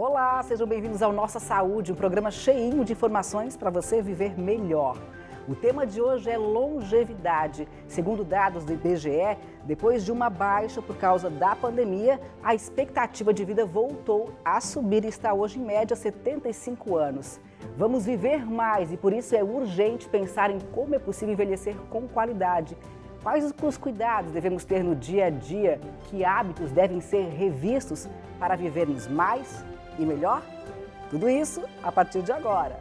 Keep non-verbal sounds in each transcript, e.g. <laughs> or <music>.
Olá, sejam bem-vindos ao Nossa Saúde, um programa cheinho de informações para você viver melhor. O tema de hoje é longevidade. Segundo dados do IBGE, depois de uma baixa por causa da pandemia, a expectativa de vida voltou a subir e está hoje em média 75 anos. Vamos viver mais e por isso é urgente pensar em como é possível envelhecer com qualidade. Quais os cuidados devemos ter no dia a dia? Que hábitos devem ser revistos para vivermos mais e melhor? Tudo isso a partir de agora.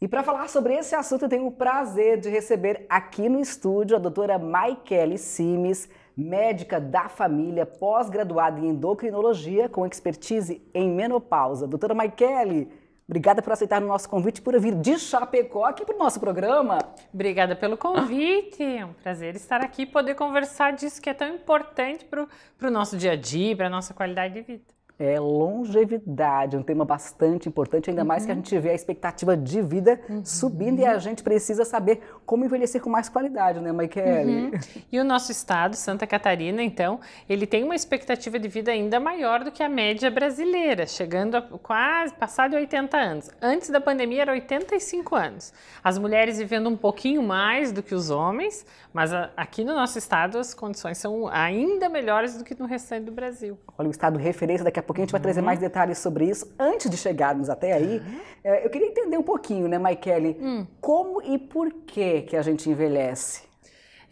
E para falar sobre esse assunto, eu tenho o prazer de receber aqui no estúdio a doutora Maikele Simes, médica da família, pós-graduada em endocrinologia, com expertise em menopausa. Doutora Maikele, Obrigada por aceitar o nosso convite, por vir de Chapecó aqui para o nosso programa. Obrigada pelo convite. É um prazer estar aqui e poder conversar disso que é tão importante para o nosso dia a dia, para a nossa qualidade de vida é longevidade, é um tema bastante importante, ainda uhum. mais que a uhum. gente vê a expectativa de vida uhum. subindo e a gente precisa saber como envelhecer com mais qualidade, né, Maikele? Uhum. E o nosso estado, Santa Catarina, então, ele tem uma expectativa de vida ainda maior do que a média brasileira, chegando a quase, passado 80 anos. Antes da pandemia era 85 anos. As mulheres vivendo um pouquinho mais do que os homens, mas a, aqui no nosso estado as condições são ainda melhores do que no restante do Brasil. Olha, o estado referência daqui a pouco pouquinho a gente vai trazer uhum. mais detalhes sobre isso. Antes de chegarmos até aí, uhum. eh, eu queria entender um pouquinho, né, Maikele, hum. como e por que, que a gente envelhece?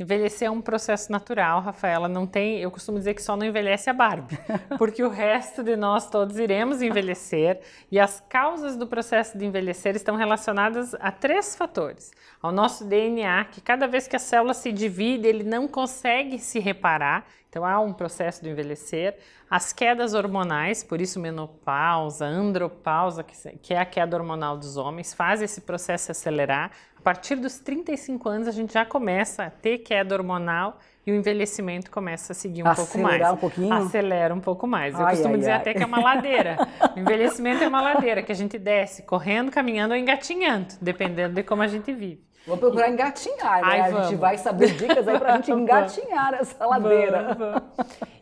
Envelhecer é um processo natural, Rafaela. Não tem, eu costumo dizer que só não envelhece a Barbie, <laughs> porque o resto de nós todos iremos envelhecer e as causas do processo de envelhecer estão relacionadas a três fatores: ao nosso DNA, que cada vez que a célula se divide, ele não consegue se reparar, então há um processo de envelhecer, as quedas hormonais, por isso menopausa, andropausa, que é a queda hormonal dos homens, faz esse processo acelerar. A partir dos 35 anos, a gente já começa a ter queda hormonal e o envelhecimento começa a seguir um Acelerar pouco mais. Acelera um pouquinho? Acelera um pouco mais. Eu ai, costumo ai, dizer ai. até que é uma ladeira. o envelhecimento é uma ladeira que a gente desce correndo, caminhando ou engatinhando, dependendo de como a gente vive. Vou procurar e... engatinhar, né? Ai, a gente vai saber dicas aí pra gente <laughs> engatinhar essa ladeira. Vamos, vamos.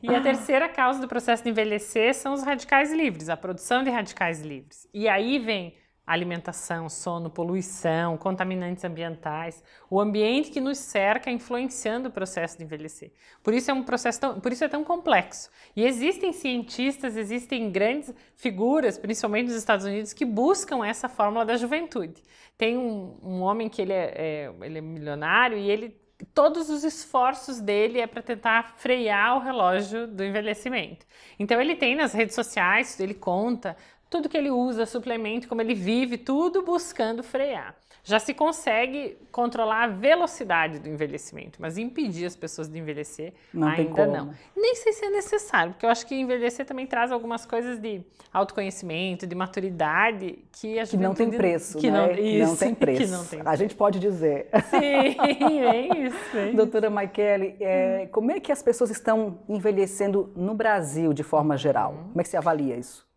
E a terceira causa do processo de envelhecer são os radicais livres, a produção de radicais livres. E aí vem alimentação, sono, poluição, contaminantes ambientais, o ambiente que nos cerca influenciando o processo de envelhecer. Por isso é um processo tão, por isso é tão complexo. E existem cientistas, existem grandes figuras, principalmente nos Estados Unidos, que buscam essa fórmula da juventude. Tem um, um homem que ele é, é, ele é milionário e ele todos os esforços dele é para tentar frear o relógio do envelhecimento. Então ele tem nas redes sociais, ele conta tudo que ele usa, suplemento, como ele vive, tudo buscando frear. Já se consegue controlar a velocidade do envelhecimento, mas impedir as pessoas de envelhecer não ainda não. Nem sei se é necessário, porque eu acho que envelhecer também traz algumas coisas de autoconhecimento, de maturidade que a gente não tem preço, que né? não, isso, não tem preço. Que não né? tem <laughs> preço. A gente pode dizer. Sim, <laughs> é isso. É Doutora Maikele, é, hum. como é que as pessoas estão envelhecendo no Brasil de forma geral? Hum. Como é que você avalia isso?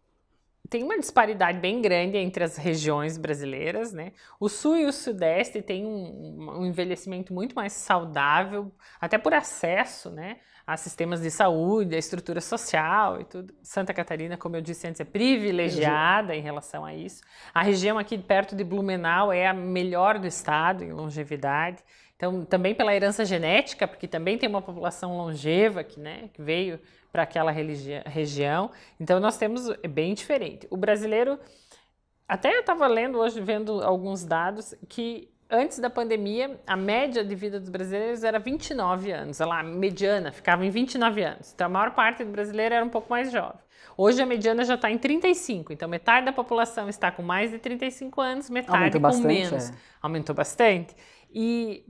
tem uma disparidade bem grande entre as regiões brasileiras, né? O sul e o sudeste têm um, um envelhecimento muito mais saudável, até por acesso, né? a sistemas de saúde, a estrutura social e tudo. Santa Catarina, como eu disse antes, é privilegiada em relação a isso. A região aqui perto de Blumenau é a melhor do estado em longevidade. Então, também pela herança genética, porque também tem uma população longeva que, né, que veio para aquela região. Então, nós temos é bem diferente. O brasileiro, até eu estava lendo hoje, vendo alguns dados, que antes da pandemia, a média de vida dos brasileiros era 29 anos, olha lá, a mediana ficava em 29 anos. Então a maior parte do brasileiro era um pouco mais jovem. Hoje a mediana já está em 35, então metade da população está com mais de 35 anos, metade Aumentou com bastante, menos. É. Aumentou bastante. E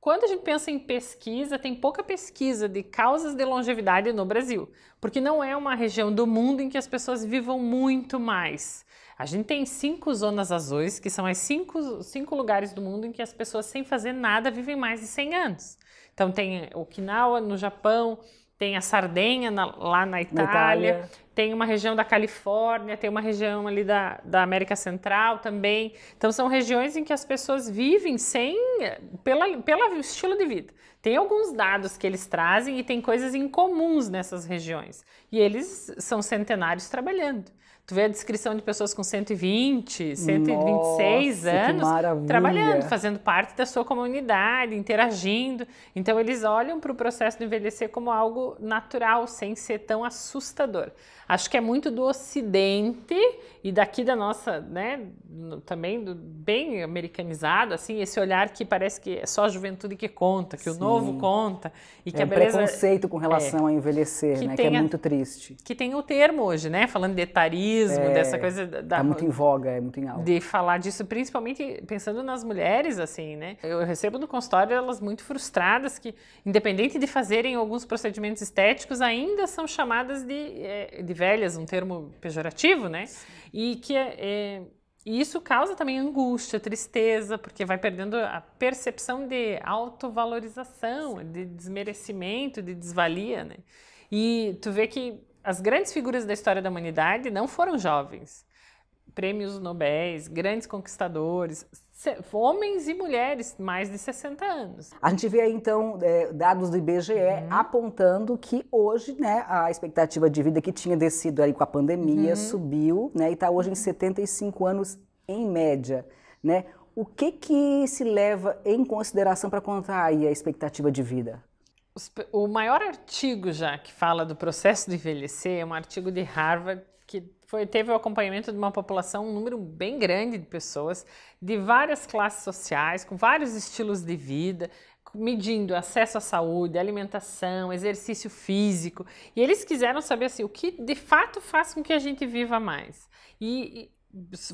quando a gente pensa em pesquisa, tem pouca pesquisa de causas de longevidade no Brasil, porque não é uma região do mundo em que as pessoas vivam muito mais. A gente tem cinco zonas azuis, que são as cinco, cinco lugares do mundo em que as pessoas sem fazer nada vivem mais de 100 anos. Então tem Okinawa no Japão, tem a Sardenha na, lá na Itália, Itália, tem uma região da Califórnia, tem uma região ali da, da América Central também. Então são regiões em que as pessoas vivem sem pela pelo estilo de vida. Tem alguns dados que eles trazem e tem coisas incomuns nessas regiões. E eles são centenários trabalhando. Tu vê a descrição de pessoas com 120, 126 Nossa, anos trabalhando, fazendo parte da sua comunidade, interagindo. Então, eles olham para o processo de envelhecer como algo natural, sem ser tão assustador. Acho que é muito do Ocidente e daqui da nossa, né, também do, bem americanizado, assim, esse olhar que parece que é só a juventude que conta, que Sim. o novo conta e que é beleza... preconceito com é, relação é, a envelhecer, que, né, que é a, muito triste. Que tem o termo hoje, né, falando de etarismo, é, dessa coisa... Da, é muito em voga, é muito em alta. De falar disso, principalmente pensando nas mulheres, assim, né, eu recebo no consultório elas muito frustradas que, independente de fazerem alguns procedimentos estéticos, ainda são chamadas de, é, de velhas, um termo pejorativo, né? Sim. E que é, é, e isso causa também angústia, tristeza, porque vai perdendo a percepção de autovalorização, Sim. de desmerecimento, de desvalia, né? E tu vê que as grandes figuras da história da humanidade não foram jovens prêmios nobel grandes conquistadores, homens e mulheres mais de 60 anos. A gente vê aí, então, é, dados do IBGE uhum. apontando que hoje, né, a expectativa de vida que tinha descido aí com a pandemia uhum. subiu, né, e está hoje em 75 uhum. anos em média, né? O que que se leva em consideração para contar aí a expectativa de vida? O maior artigo já que fala do processo de envelhecer é um artigo de Harvard que foi, teve o acompanhamento de uma população, um número bem grande de pessoas, de várias classes sociais, com vários estilos de vida, medindo acesso à saúde, alimentação, exercício físico, e eles quiseram saber assim, o que de fato faz com que a gente viva mais. E,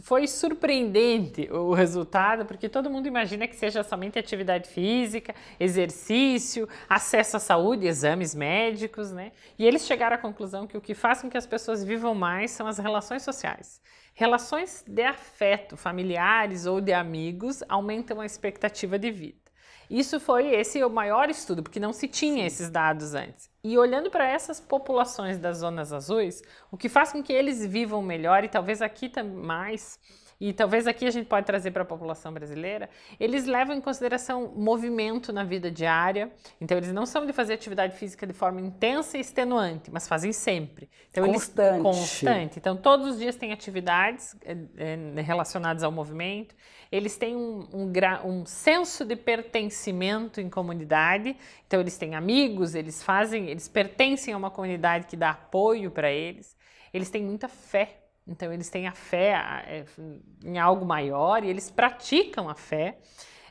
foi surpreendente o resultado, porque todo mundo imagina que seja somente atividade física, exercício, acesso à saúde, exames médicos, né? E eles chegaram à conclusão que o que faz com que as pessoas vivam mais são as relações sociais. Relações de afeto, familiares ou de amigos aumentam a expectativa de vida. Isso foi esse o maior estudo, porque não se tinha esses dados antes. E olhando para essas populações das zonas azuis, o que faz com que eles vivam melhor e talvez aqui mais e talvez aqui a gente pode trazer para a população brasileira, eles levam em consideração movimento na vida diária. Então, eles não são de fazer atividade física de forma intensa e extenuante, mas fazem sempre. Então, constante. Eles, constante. Então, todos os dias têm atividades é, relacionadas ao movimento. Eles têm um, um, um senso de pertencimento em comunidade. Então, eles têm amigos, eles fazem, eles pertencem a uma comunidade que dá apoio para eles. Eles têm muita fé então, eles têm a fé é, em algo maior e eles praticam a fé.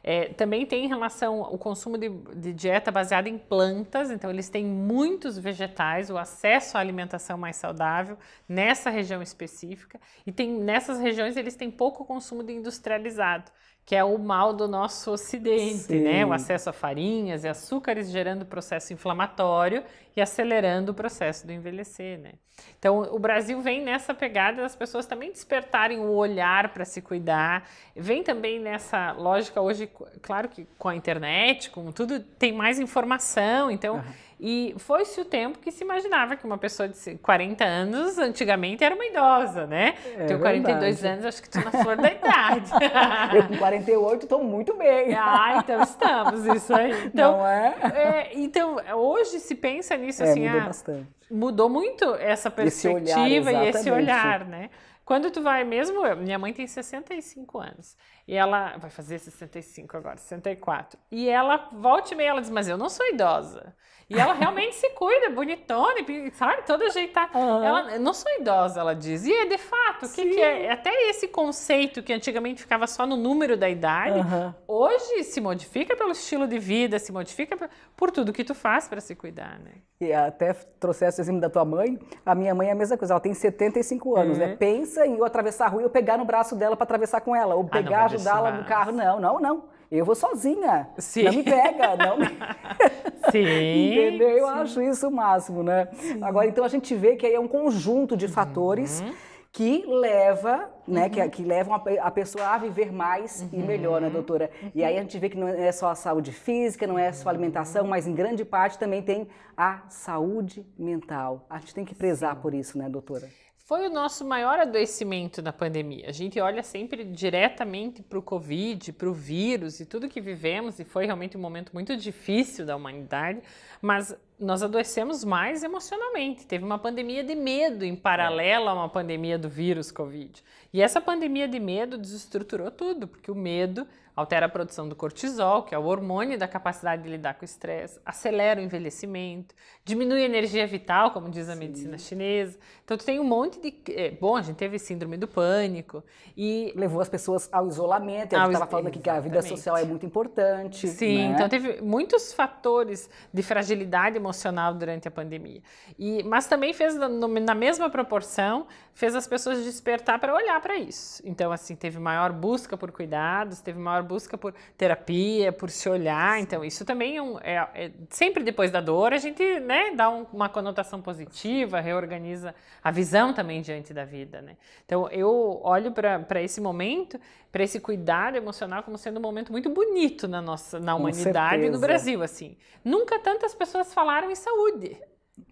É, também tem em relação ao consumo de, de, dieta baseada em plantas, então eles têm muitos vegetais, o acesso à alimentação mais saudável nessa região específica, e tem, nessas regiões eles têm pouco consumo de industrializado que é o mal do nosso ocidente, Sim. né? O acesso a farinhas e açúcares gerando processo inflamatório e acelerando o processo do envelhecer, né? Então, o Brasil vem nessa pegada das pessoas também despertarem o olhar para se cuidar, vem também nessa lógica hoje, claro que com a internet, com tudo, tem mais informação, então... Uhum e foi-se o tempo que se imaginava que uma pessoa de 40 anos, antigamente, era uma idosa, né? É Tenho 42 verdade. anos, acho que estou na flor da idade. <laughs> Eu com 48 estou muito bem. Ah, então estamos, isso aí. Então, Não é? é então, hoje se pensa nisso é, assim. Mudou ah, bastante. Mudou muito essa perspectiva esse olhar, e esse olhar, né? Quando tu vai mesmo, eu, minha mãe tem 65 anos e ela vai fazer 65 agora, 64. E ela volta e meia, ela diz: Mas eu não sou idosa. E ela <laughs> realmente se cuida, é bonitona, sabe? Toda ajeitada. Uhum. Ela eu não sou idosa, ela diz. E é de fato, o que, que, é? é até esse conceito que antigamente ficava só no número da idade, uhum. hoje se modifica pelo estilo de vida, se modifica por, por tudo que tu faz para se cuidar, né? E até trouxesse o exemplo da tua mãe, a minha mãe é a mesma coisa, ela tem 75 anos, né? uhum. né? Pensa isso eu atravessar a rua, eu pegar no braço dela para atravessar com ela, ou ah, pegar, ah, ajudá-la é no carro. Não, não, não. Eu vou sozinha. Sim. Não me pega, não me... <laughs> Sim. Entendeu? Eu sim. acho isso o máximo, né? Sim. Agora, então a gente vê que aí é um conjunto de fatores uhum. que leva, né, uhum. que, que levam a, a, pessoa a viver mais uhum. e melhor, né, doutora? E aí a gente vê que é, não é só a saúde física, não é só a alimentação, mas em grande parte também tem a saúde mental. A gente tem que prezar por isso, né, doutora? foi o nosso maior adoecimento na pandemia. A gente olha sempre diretamente para o Covid, para o vírus e tudo que vivemos, e foi realmente um momento muito difícil da humanidade, mas nós adoecemos mais emocionalmente. Teve uma pandemia de medo em paralelo a uma pandemia do vírus Covid. E essa pandemia de medo desestruturou tudo, porque o medo altera a produção do cortisol, que é o hormônio da capacidade de lidar com o estresse, acelera o envelhecimento, diminui a energia vital, como diz a Sim. medicina chinesa. Então tu tem um monte de, é, bom, a gente teve síndrome do pânico e levou as pessoas ao isolamento. A gente estava falando aqui que a vida social é muito importante. Sim, né? então teve muitos fatores de fragilidade emocional durante a pandemia. E mas também fez na mesma proporção fez as pessoas despertar para olhar para isso. Então assim teve maior busca por cuidados, teve maior busca por terapia, por se olhar. Então, isso também é, um, é, é sempre depois da dor, a gente né, dá um, uma conotação positiva, reorganiza a visão também diante da vida. Né? Então, eu olho para esse momento, para esse cuidado emocional, como sendo um momento muito bonito na nossa na humanidade e no Brasil. assim. Nunca tantas pessoas falaram em saúde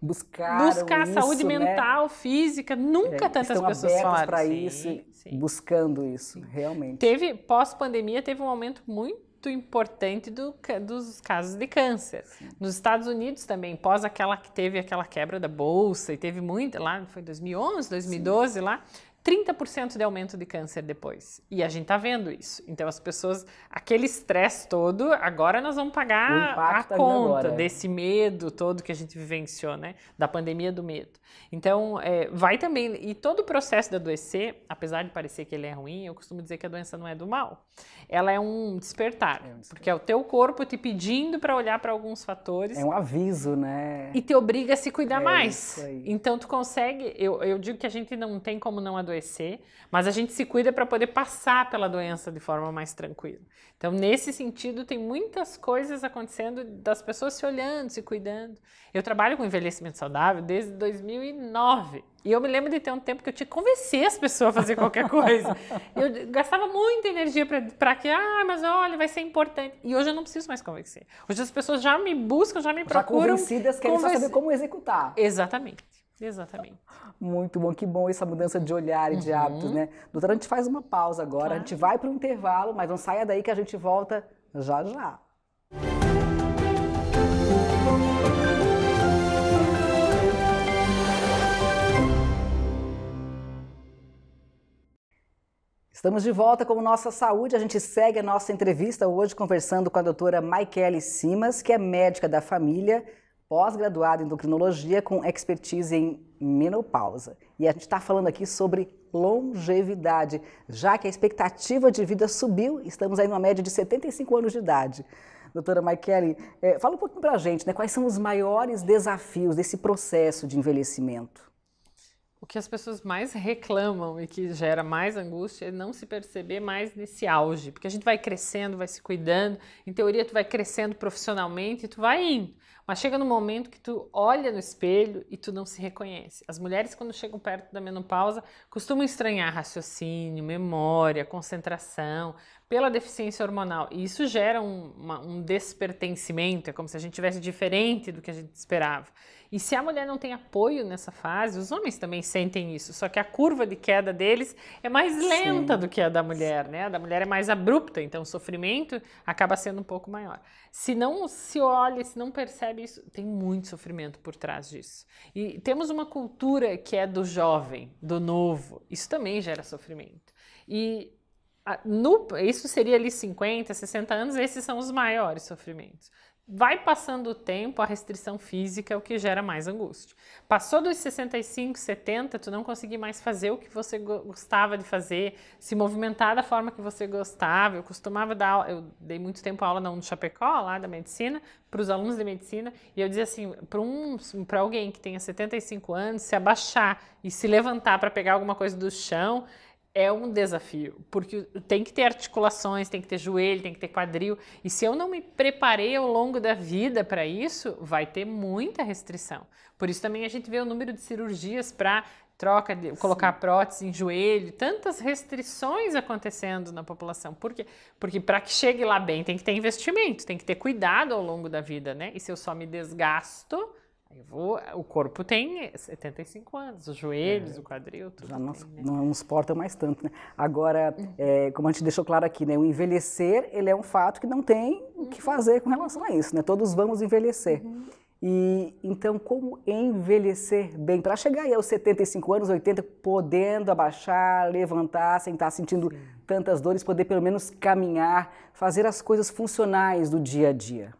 buscar buscar isso, saúde né? mental, física, nunca é, tantas pessoas falaram para isso, sim. buscando isso, sim. realmente. Teve pós pandemia teve um aumento muito importante do, dos casos de câncer. Sim. Nos Estados Unidos também, pós aquela que teve aquela quebra da bolsa e teve muito lá, foi 2011, 2012 lá, 30% de aumento de câncer depois. E a gente tá vendo isso. Então as pessoas, aquele estresse todo, agora nós vamos pagar tá a conta agora, é. desse medo todo que a gente vivenciou, né? Da pandemia do medo. Então é, vai também, e todo o processo de adoecer, apesar de parecer que ele é ruim, eu costumo dizer que a doença não é do mal. Ela é um despertar, é um despertar. porque é o teu corpo te pedindo para olhar para alguns fatores. É um aviso, né? E te obriga a se cuidar é mais. Então tu consegue, eu, eu digo que a gente não tem como não adoecer adoecer, mas a gente se cuida para poder passar pela doença de forma mais tranquila. Então, nesse sentido, tem muitas coisas acontecendo das pessoas se olhando, se cuidando. Eu trabalho com envelhecimento saudável desde 2009. E eu me lembro de ter um tempo que eu tinha que convencer as pessoas a fazer qualquer <laughs> coisa. Eu gastava muita energia para que, ah, mas olha, vai ser importante. E hoje eu não preciso mais convencer. Hoje as pessoas já me buscam, já me já procuram. Já convencidas querem saber como executar. Exatamente. Exatamente. Muito bom, que bom essa mudança de olhar e uhum. de hábitos, né? Doutora, a gente faz uma pausa agora, claro. a gente vai para um intervalo, mas não saia daí que a gente volta já já. Estamos de volta com Nossa Saúde. A gente segue a nossa entrevista hoje conversando com a doutora Maikele Simas, que é médica da família, pós-graduado em endocrinologia com expertise em menopausa. E a gente está falando aqui sobre longevidade, já que a expectativa de vida subiu, estamos aí numa média de 75 anos de idade. Doutora Maikele, eh, é, fala um pouquinho para a gente, né, quais são os maiores desafios desse processo de envelhecimento? O que as pessoas mais reclamam e que gera mais angústia é não se perceber mais nesse auge, porque a gente vai crescendo, vai se cuidando, em teoria tu vai crescendo profissionalmente e tu vai indo. Mas chega no momento que tu olha no espelho e tu não se reconhece. As mulheres, quando chegam perto da menopausa, costumam estranhar raciocínio, memória, concentração, pela deficiência hormonal. E isso gera um, uma, um despertencimento, é como se a gente tivesse diferente do que a gente esperava. E se a mulher não tem apoio nessa fase, os homens também sentem isso, só que a curva de queda deles é mais lenta Sim. do que a da mulher, né? A da mulher é mais abrupta, então o sofrimento acaba sendo um pouco maior. Se não se olha, se não percebe isso, tem muito sofrimento por trás disso. E temos uma cultura que é do jovem, do novo, isso também gera sofrimento. E no, isso seria ali 50, 60 anos, esses são os maiores sofrimentos. Vai passando o tempo, a restrição física é o que gera mais angústia. Passou dos 65, 70, tu não conseguir mais fazer o que você gostava de fazer, se movimentar da forma que você gostava. Eu costumava dar, eu dei muito tempo aula na Chapecó, lá da medicina, para os alunos de medicina, e eu dizia assim, para um, alguém que tenha 75 anos, se abaixar e se levantar para pegar alguma coisa do chão, é um desafio, porque tem que ter articulações, tem que ter joelho, tem que ter quadril. E se eu não me preparei ao longo da vida para isso, vai ter muita restrição. Por isso também a gente vê o número de cirurgias para troca de colocar Sim. prótese em joelho, tantas restrições acontecendo na população. Por quê? Porque para que chegue lá bem, tem que ter investimento, tem que ter cuidado ao longo da vida, né? E se eu só me desgasto, eu vou, o corpo tem 75 anos, os joelhos, é. o quadril, tudo. Já não, tem, né? não suporta mais tanto, né? Agora, uhum. é, como a gente deixou claro aqui, né, o envelhecer ele é um fato que não tem o que uhum. fazer com relação a isso, né? Todos vamos envelhecer. Uhum. E então, como envelhecer bem? Para chegar aí aos 75 anos, 80, podendo abaixar, levantar, sentar, sentindo Sim. tantas dores, poder pelo menos caminhar, fazer as coisas funcionais do dia a dia.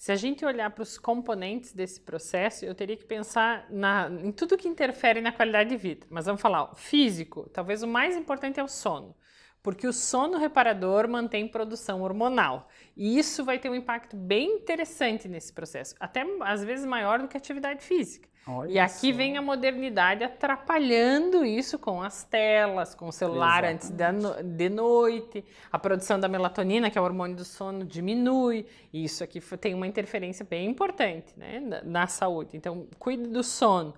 Se a gente olhar para os componentes desse processo, eu teria que pensar na, em tudo que interfere na qualidade de vida. Mas vamos falar, ó, físico, talvez o mais importante é o sono porque o sono reparador mantém produção hormonal. E isso vai ter um impacto bem interessante nesse processo, até às vezes maior do que a atividade física. Olha e aqui só. vem a modernidade atrapalhando isso com as telas, com o celular Exatamente. antes da no de noite, a produção da melatonina, que é o hormônio do sono, diminui. isso aqui tem uma interferência bem importante né, na, na saúde. Então, cuide do sono.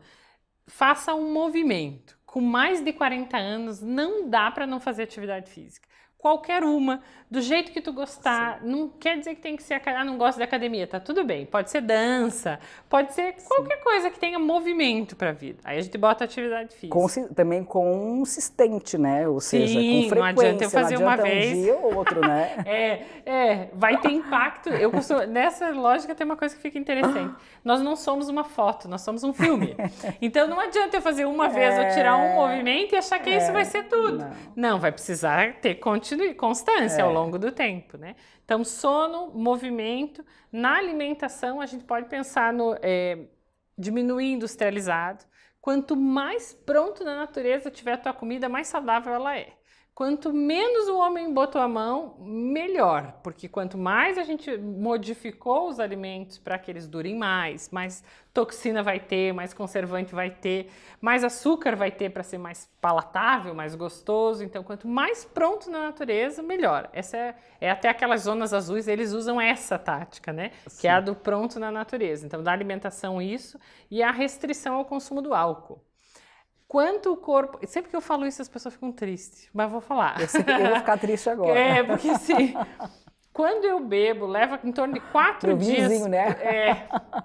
Faça um movimento com mais de 40 anos, não dá para não fazer atividade física qualquer uma, do jeito que tu gostar. Sim. Não quer dizer que tem que ser, ah, não gosto da academia, tá tudo bem. Pode ser dança, pode ser Sim. qualquer coisa que tenha movimento para a vida. Aí a gente bota atividade física. Com, também consistente, né? Ou Sim, seja, com frequência. não adianta eu fazer adianta uma vez. Um dia ou outro, né? <laughs> é, é, vai ter impacto. Eu costumo, nessa lógica tem uma coisa que fica interessante. nós não somos uma foto, nós somos um filme. Então não adianta eu fazer uma vez é, ou tirar um é. movimento e achar que é, isso vai ser tudo. Não, não vai precisar ter continuidade constância é. ao longo do tempo, né? Então, sono, movimento, na alimentação a gente pode pensar no é, diminuir industrializado. Quanto mais pronto na natureza tiver a tua comida, mais saudável ela é. Quanto menos o homem botou a mão, melhor, porque quanto mais a gente modificou os alimentos para que eles durem mais, mais toxina vai ter, mais conservante vai ter, mais açúcar vai ter para ser mais palatável, mais gostoso. Então, quanto mais pronto na natureza, melhor. Essa é, é até aquelas zonas azuis, eles usam essa tática, né? Sim. Que é a do pronto na natureza. Então, da alimentação isso e a restrição ao consumo do álcool quanto o corpo. Sempre que eu falo isso, as pessoas ficam tristes, mas vou falar. Eu, sei, eu vou ficar triste <laughs> agora. É, porque assim. Quando eu bebo, leva em torno de quatro Meu dias vizinho, né? é,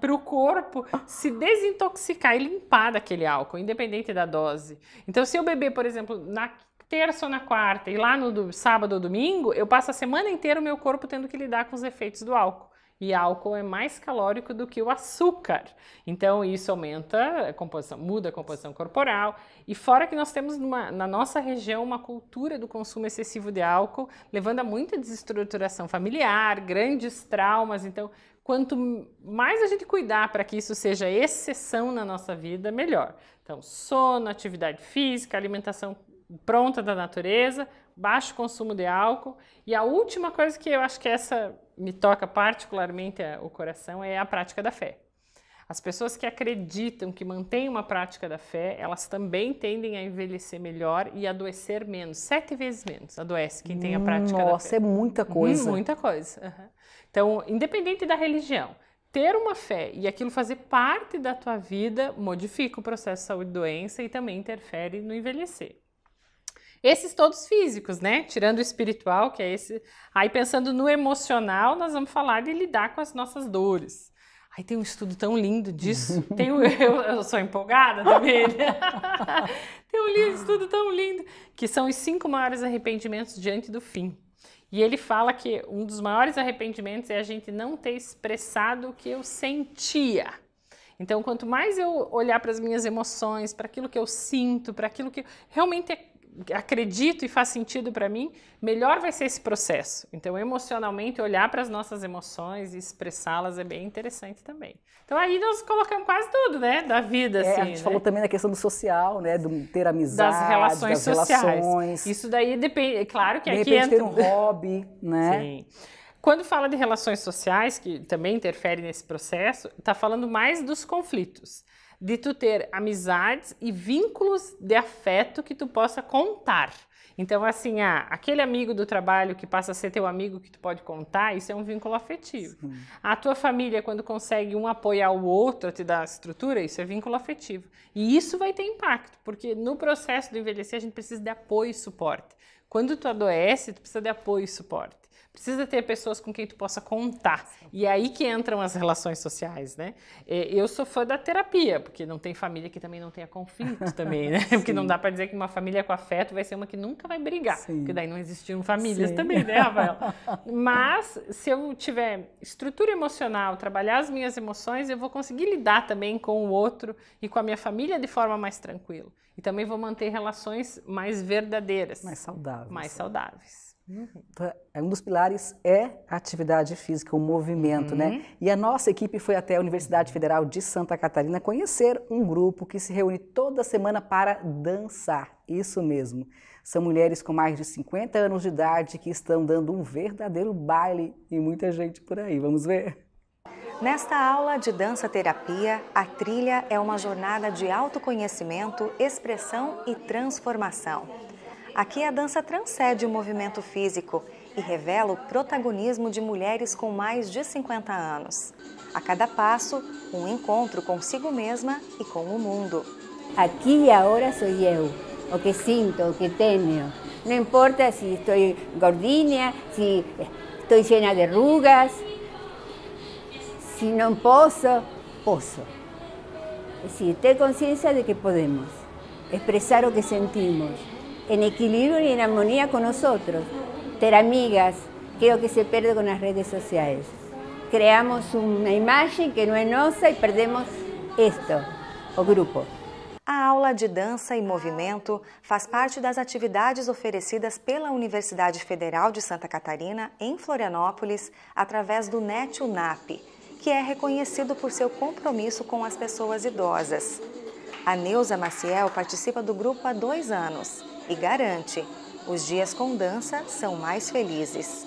para o corpo se desintoxicar e limpar daquele álcool, independente da dose. Então, se eu beber, por exemplo, na terça ou na quarta e lá no do, sábado ou domingo, eu passo a semana inteira o meu corpo tendo que lidar com os efeitos do álcool e álcool é mais calórico do que o açúcar. Então isso aumenta a composição, muda a composição corporal. E fora que nós temos uma, na nossa região uma cultura do consumo excessivo de álcool, levando a muita desestruturação familiar, grandes traumas. Então quanto mais a gente cuidar para que isso seja exceção na nossa vida, melhor. Então, sono, atividade física, alimentação pronta da natureza, baixo consumo de álcool. E a última coisa que eu acho que essa me toca particularmente é o coração é a prática da fé. As pessoas que acreditam, que mantêm uma prática da fé, elas também tendem a envelhecer melhor e adoecer menos, sete vezes menos adoece quem tem a prática Nossa, da fé. Nossa, é muita coisa. Hum, muita coisa. Uhum. Então, independente da religião, ter uma fé e aquilo fazer parte da tua vida modifica o processo de saúde e doença e também interfere no envelhecer. Esses todos físicos, né? Tirando o espiritual, que é esse. Aí pensando no emocional, nós vamos falar de lidar com as nossas dores. Aí tem um estudo tão lindo disso. <laughs> Tem um, eu, eu sou empolgada também. Né? <laughs> tem um lindo, estudo tão lindo que são os cinco maiores arrependimentos diante do fim. E ele fala que um dos maiores arrependimentos é a gente não ter expressado o que eu sentia. Então, quanto mais eu olhar para as minhas emoções, para aquilo que eu sinto, para aquilo que realmente é acredito e faz sentido para mim, melhor vai ser esse processo. Então, emocionalmente, olhar para as nossas emoções e expressá-las é bem interessante também. Então, aí nós colocamos quase tudo, né, da vida, é, assim, A gente né? falou também da questão do social, né, do ter amizade, das relações das sociais. Relações. Isso daí depende, é claro que de aqui é entra... ter um <laughs> hobby, né? Sim. Quando fala de relações sociais, que também interfere nesse processo, está falando mais dos conflitos de tu ter amizades e vínculos de afeto que tu possa contar. Então, assim, ah, aquele amigo do trabalho que passa a ser teu amigo que tu pode contar, isso é um vínculo afetivo. Sim. A tua família, quando consegue um apoiar o outro, te dar estrutura, isso é vínculo afetivo. E isso vai ter impacto, porque no processo do envelhecer a gente precisa de apoio e suporte. Quando tu adoece, tu precisa de apoio e suporte. Precisa ter pessoas com quem tu possa contar. E é aí que entram as relações sociais, né? É, eu sou fã da terapia, porque não tem família que também não tenha conflito também, né? <laughs> Porque não dá para dizer que uma família com afeto vai ser uma que nunca vai brigar, Sim. porque daí não existiam famílias Sim. também, né, Rafaela? <laughs> Mas se eu tiver estrutura emocional, trabalhar as minhas emoções, eu vou conseguir lidar também com o outro e com a minha família de forma mais tranquila. E também vou manter relações mais verdadeiras. Mais saudáveis. Mais saudáveis. Então, é, um dos pilares é a atividade física, o movimento, né? uhum. né? E a nossa equipe foi até a Universidade Federal de Santa Catarina conhecer um grupo que se reúne toda semana para dançar. Isso mesmo. São mulheres com mais de 50 anos de idade que estão dando um verdadeiro baile e muita gente por aí. Vamos ver? Nesta aula de dança-terapia, a trilha é uma jornada de autoconhecimento, expressão e transformação. Aqui a dança transcende o movimento físico e revela o protagonismo de mulheres com mais de 50 anos. A cada passo, um encontro consigo mesma e com o mundo. Aqui e agora sou eu, o que sinto, o que tenho. Não importa se estou gordinha, se estou cheia de rugas, se não posso, posso. É assim, ter consciência de que podemos expressar o que sentimos en equilibrio y en armonía con nosotros. ter amigas, creo que se pierde con las redes sociales. Creamos una imagen que no es nuestra y perdemos esto, o grupo. A aula de dança e movimento faz parte das atividades oferecidas pela Universidade Federal de Santa Catarina, em Florianópolis, através do NET UNAP, que é reconhecido por seu compromisso com as pessoas idosas. A Neuza Maciel participa do grupo há dois anos e garante: os dias com dança são mais felizes.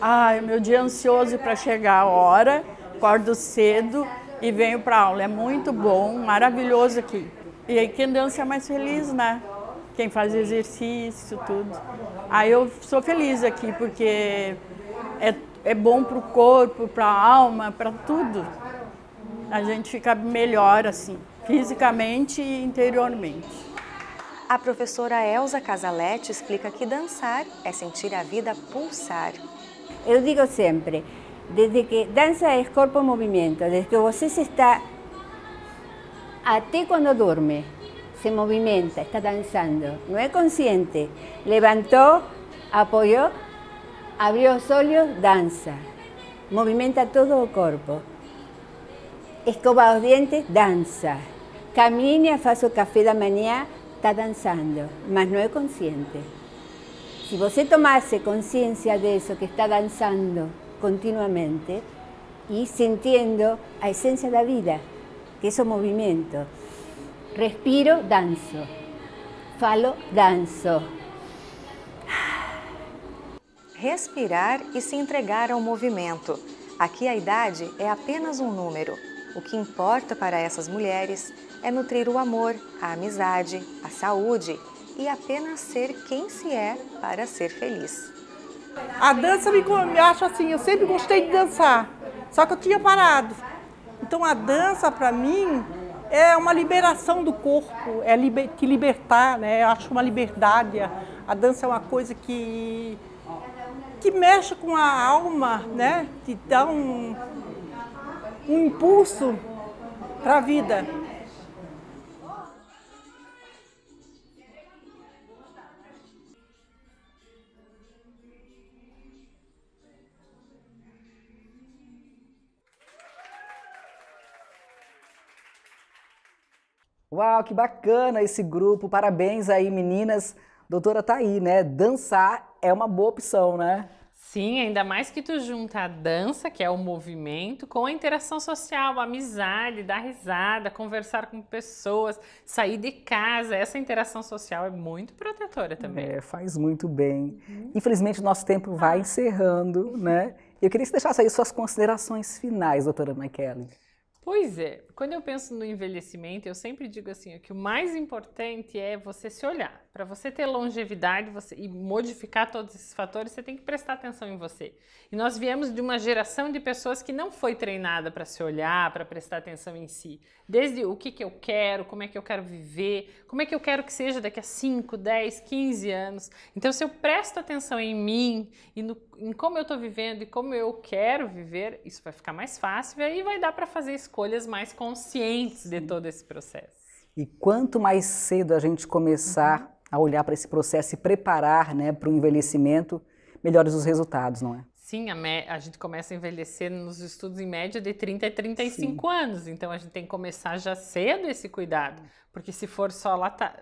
Ai, meu dia é ansioso para chegar a hora, acordo cedo e venho para aula. É muito bom, maravilhoso aqui. E aí quem dança é mais feliz, né? Quem faz exercício, tudo. Aí eu sou feliz aqui porque é, é bom para o corpo, para a alma, para tudo. A gente fica melhor assim, fisicamente e interiormente. A professora Elsa Casaletti explica que danzar es sentir a vida pulsar. Yo digo siempre, desde que danza es corpo movimiento, movimento, desde que você se está até cuando duerme, se movimenta, está danzando, no es consciente. levantó, apoyó, abrió os olhos, dança. Movimenta todo o corpo. escoba os dientes, dança. Caminha, faz o café da mañana, está danzando, mas no es consciente. si vos tomase conciencia de eso que está danzando continuamente y sintiendo a de la vida, que es o movimiento Respiro, danzo, Falo, danzo Respirar y se entregar ao movimiento, aquí la idade es apenas un um número. O que importa para essas mulheres é nutrir o amor, a amizade, a saúde e apenas ser quem se é para ser feliz. A dança me, me acha assim, eu sempre gostei de dançar, só que eu tinha parado. Então a dança para mim é uma liberação do corpo, é liber, te libertar, né? Eu acho uma liberdade. A, a dança é uma coisa que que mexe com a alma, né? Te dá um, um impulso para a vida. Uau, que bacana esse grupo. Parabéns aí, meninas. Doutora tá aí, né? Dançar é uma boa opção, né? Sim, ainda mais que tu junta a dança, que é o movimento, com a interação social, a amizade, dar risada, conversar com pessoas, sair de casa. Essa interação social é muito protetora também. É, faz muito bem. Uhum. Infelizmente, o nosso tempo vai encerrando, né? Eu queria que você deixasse aí suas considerações finais, doutora McKellen. Pois é, quando eu penso no envelhecimento, eu sempre digo assim, que o mais importante é você se olhar. Para você ter longevidade você, e modificar todos esses fatores, você tem que prestar atenção em você. E nós viemos de uma geração de pessoas que não foi treinada para se olhar, para prestar atenção em si. Desde o que, que eu quero, como é que eu quero viver, como é que eu quero que seja daqui a 5, 10, 15 anos. Então, se eu presto atenção em mim e no, em como eu estou vivendo e como eu quero viver, isso vai ficar mais fácil e aí vai dar para fazer escolhas mais conscientes conscientes de todo esse processo. E quanto mais cedo a gente começar uhum. a olhar para esse processo e preparar né, para o envelhecimento, melhores os resultados, não é? Sim, a, a, gente começa a envelhecer nos estudos em média de 30 a 35 Sim. anos. Então a gente tem que começar já cedo esse cuidado. Porque se for só lá, tá,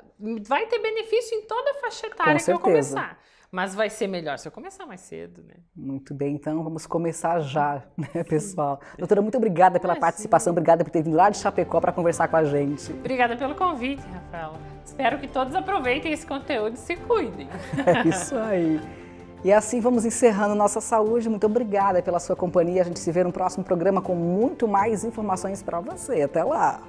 vai ter benefício em toda a faixa etária que eu começar. Mas vai ser melhor se eu começar mais cedo, né? Muito bem, então vamos começar uhum. já, né, pessoal? Sim. Doutora, muito obrigada pela Imagina. participação, obrigada por ter vindo lá de Chapecó para conversar com a gente. Obrigada pelo convite, Rafaela. Espero que todos aproveitem esse conteúdo e se cuidem. É <laughs> isso aí. E assim vamos encerrando nossa saúde. Muito obrigada pela sua companhia. A gente se vê no próximo programa com muito mais informações para você. Até lá!